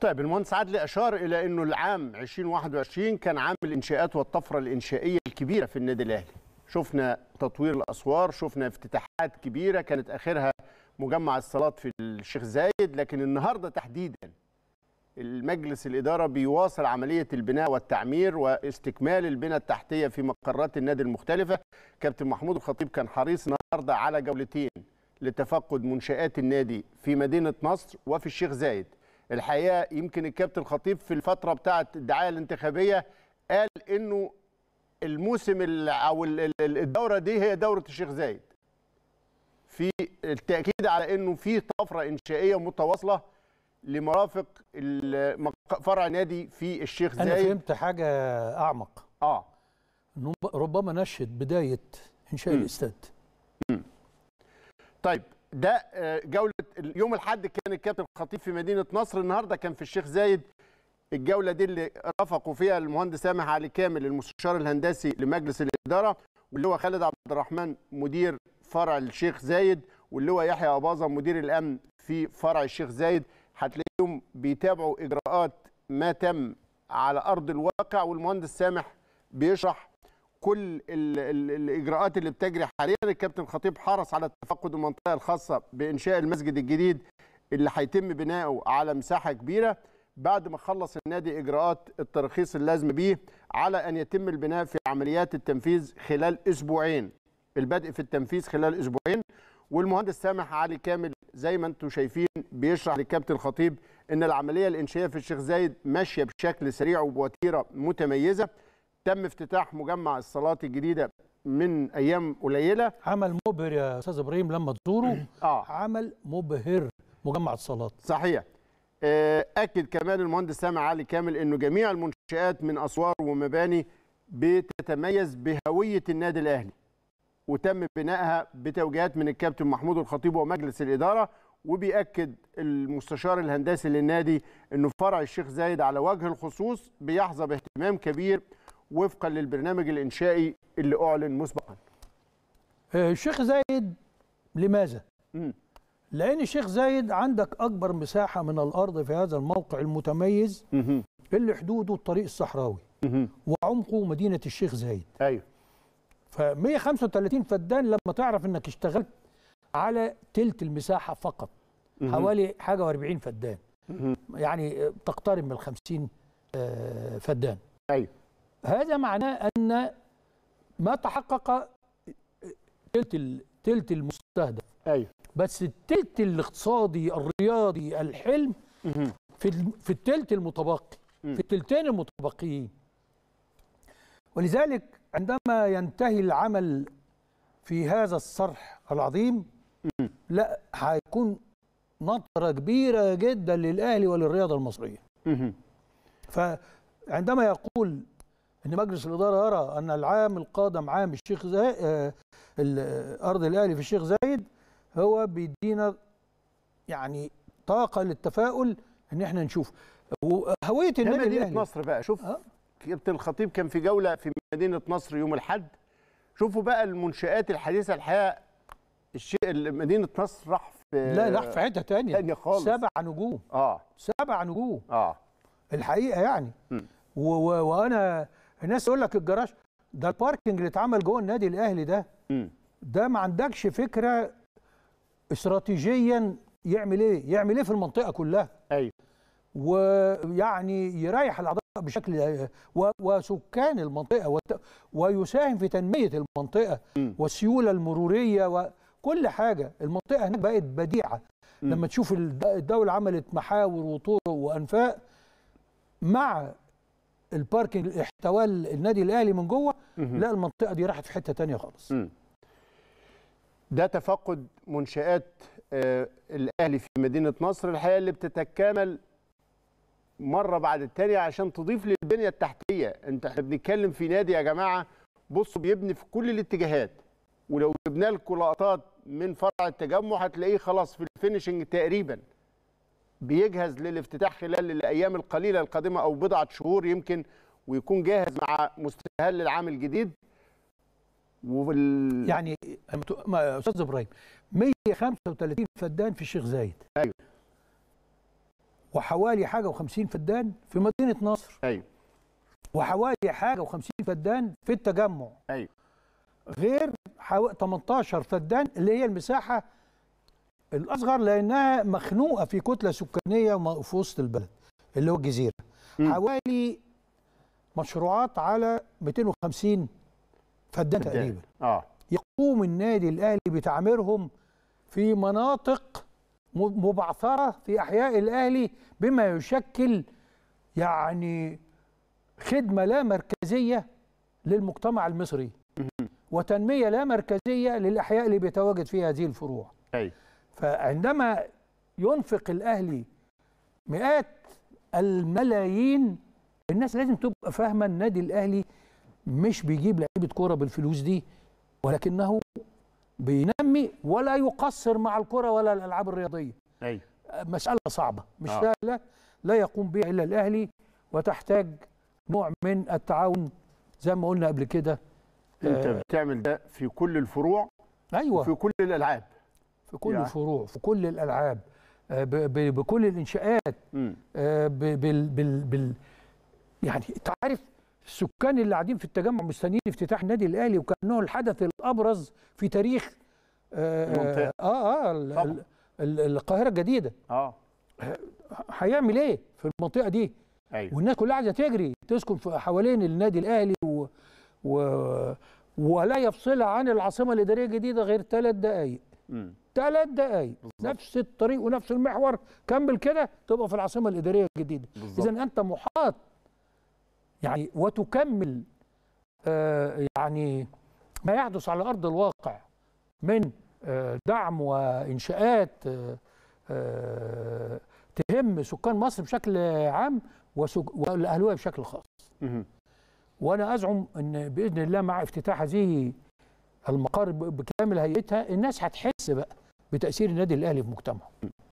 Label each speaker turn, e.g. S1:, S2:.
S1: طيب المهندس عدلي اشار الى انه العام 2021 كان عام الانشاءات والطفره الانشائيه الكبيره في النادي الاهلي شفنا تطوير الاسوار شفنا افتتاحات كبيره كانت اخرها مجمع الصالات في الشيخ زايد لكن النهارده تحديدا المجلس الإدارة بيواصل عملية البناء والتعمير واستكمال البنى التحتية في مقرات النادي المختلفة كابتن محمود الخطيب كان حريص النهاردة على جولتين لتفقد منشآت النادي في مدينة نصر وفي الشيخ زايد الحقيقه يمكن الكابتن خطيب في الفتره بتاعه الدعايه الانتخابيه قال انه الموسم او الدوره دي هي دوره الشيخ زايد في التاكيد على انه في طفره انشائيه متواصله لمرافق فرع نادي في الشيخ زايد انا فهمت
S2: حاجه اعمق اه ربما نشهد بدايه انشاء الاستاد
S1: طيب ده آه، جوله يوم الاحد كان الكابتن الخطيب في مدينه نصر النهارده كان في الشيخ زايد الجوله دي اللي رافقوا فيها المهندس سامح علي كامل المستشار الهندسي لمجلس الاداره واللي هو خالد عبد الرحمن مدير فرع الشيخ زايد واللي هو يحيى اباظه مدير الامن في فرع الشيخ زايد هتلاقيهم بيتابعوا اجراءات ما تم على ارض الواقع والمهندس سامح بيشرح كل الـ الـ الاجراءات اللي بتجري حاليا الكابتن خطيب حرص على تفقد المنطقه الخاصه بانشاء المسجد الجديد اللي هيتم بناؤه على مساحه كبيره بعد ما خلص النادي اجراءات الترخيص اللازمه بيه على ان يتم البناء في عمليات التنفيذ خلال اسبوعين البدء في التنفيذ خلال اسبوعين والمهندس سامح علي كامل زي ما انتم شايفين بيشرح للكابتن خطيب ان العمليه الانشائيه في الشيخ زايد ماشيه بشكل سريع وبوتيره متميزه تم افتتاح مجمع الصالات الجديده من ايام قليله عمل مبهر يا استاذ ابراهيم لما تزوره آه. عمل مبهر مجمع الصالات صحيح آه، اكد كمان المهندس سامي علي كامل انه جميع المنشات من اسوار ومباني بتتميز بهويه النادي الاهلي وتم بنائها بتوجيهات من الكابتن محمود الخطيب ومجلس الاداره وبيأكد المستشار الهندسي للنادي انه فرع الشيخ زايد على وجه الخصوص بيحظى باهتمام كبير وفقا للبرنامج الانشائي اللي اعلن مسبقا آه، الشيخ زايد
S2: لماذا م. لان الشيخ زايد عندك اكبر مساحه من الارض في هذا الموقع المتميز م. اللي حدوده الطريق الصحراوي م. وعمقه مدينه الشيخ زايد ايوه ف 135 فدان لما تعرف انك اشتغلت على تلت المساحه فقط حوالي حاجه و40 فدان يعني تقترب من 50 آه، فدان ايوه هذا معناه أن ما تحقق تلت تلت المستهدف ايوه بس التلت الاقتصادي الرياضي الحلم في في التلت المتبقي في التلتين المتبقيين ولذلك عندما ينتهي العمل في هذا الصرح العظيم لا هيكون نطرة كبيرة جدا للأهلي وللرياضة المصرية فعندما يقول ان مجلس الاداره يرى ان العام القادم عام الشيخ زايد آه، الارض الاهلي في الشيخ زايد هو بيدينا يعني طاقه للتفاؤل ان احنا نشوف هويه
S1: النادي الاهلي مصر بقى شوف أه؟ كابتن الخطيب كان في جوله في مدينه نصر يوم الاحد شوفوا بقى المنشآت الحديثه الحقيقه الشيء مدينه نصر راح في لا راح في حته ثانيه ثانيه خالص سبع نجوم اه سبع
S2: نجوم اه الحقيقه يعني وانا و وانا الناس تقول لك الجراج ده الباركنج اللي اتعمل جوه النادي الاهلي ده ده ما عندكش فكره استراتيجيا يعمل ايه يعمل ايه في المنطقه كلها ايوه ويعني يريح الاعضاء بشكل وسكان المنطقه ويساهم في تنميه المنطقه والسيوله المروريه وكل حاجه المنطقه هناك بقت بديعه لما تشوف الدوله عملت محاور وطرق وانفاق مع الباركنج احتواه النادي الاهلي من جوه لا
S1: المنطقه دي راحت في حته تانية خالص ده تفقد منشآت آه، الأهلي في مدينة نصر الحقيقة اللي بتتكامل مرة بعد الثانيه عشان تضيف للبنية التحتية انت احنا بنتكلم في نادي يا جماعة بصوا بيبني في كل الاتجاهات ولو جبنا لكم لقطات من فرع التجمع هتلاقيه خلاص في الفينشنج تقريبا بيجهز للافتتاح خلال الايام القليله القادمه او بضعه شهور يمكن ويكون جاهز مع مستهل العام الجديد
S2: وبال... يعني استاذ ابراهيم 135 فدان في الشيخ زايد ايوه وحوالي حاجه و50 فدان في مدينه نصر ايوه وحوالي حاجه و50 فدان في التجمع ايوه غير حوالي 18 فدان اللي هي المساحه الاصغر لانها مخنوقه في كتله سكانيه في وسط البلد اللي هو الجزيره م. حوالي مشروعات على 250 فدان تقريبا اه يقوم النادي الاهلي بتعميرهم في مناطق مبعثره في احياء الاهلي بما يشكل يعني خدمه لا مركزيه للمجتمع المصري وتنميه لا مركزيه للاحياء اللي بيتواجد فيها هذه الفروع ايوه فعندما ينفق الاهلي مئات الملايين الناس لازم تبقى فاهمه النادي الاهلي مش بيجيب لعيبه كوره بالفلوس دي ولكنه بينمي ولا يقصر مع الكره ولا الالعاب الرياضيه أي. مساله صعبه مش آه. سهله لا يقوم بها الا الاهلي وتحتاج نوع من التعاون زي ما قلنا قبل كده
S1: انت آه. بتعمل ده في كل الفروع ايوه في كل الالعاب
S2: في كل يعني. الفروع في كل الالعاب آه، بكل الانشاءات آه، بال بال بال يعني انت عارف السكان اللي قاعدين في التجمع مستنيين افتتاح النادي الاهلي وكانه الحدث الابرز في تاريخ آه، المنطقه اه اه القاهره الجديده اه هيعمل ايه في المنطقه دي أيوة. والناس كلها عايزه تجري تسكن في حوالين النادي الاهلي و... و... ولا يفصلها عن العاصمه الاداريه الجديده غير ثلاث دقائق ثلاث دقائق نفس الطريق ونفس المحور كمل كده تبقى في العاصمه الاداريه الجديده اذا انت محاط يعني وتكمل آه يعني ما يحدث على ارض الواقع من آه دعم وانشاءات آه, آه، تهم سكان مصر بشكل عام والاهليه بشكل خاص وانا ازعم ان باذن الله مع افتتاح هذه المقار بكامل هيئتها الناس هتحس بقى بتاثير النادي الاهلي في مجتمعه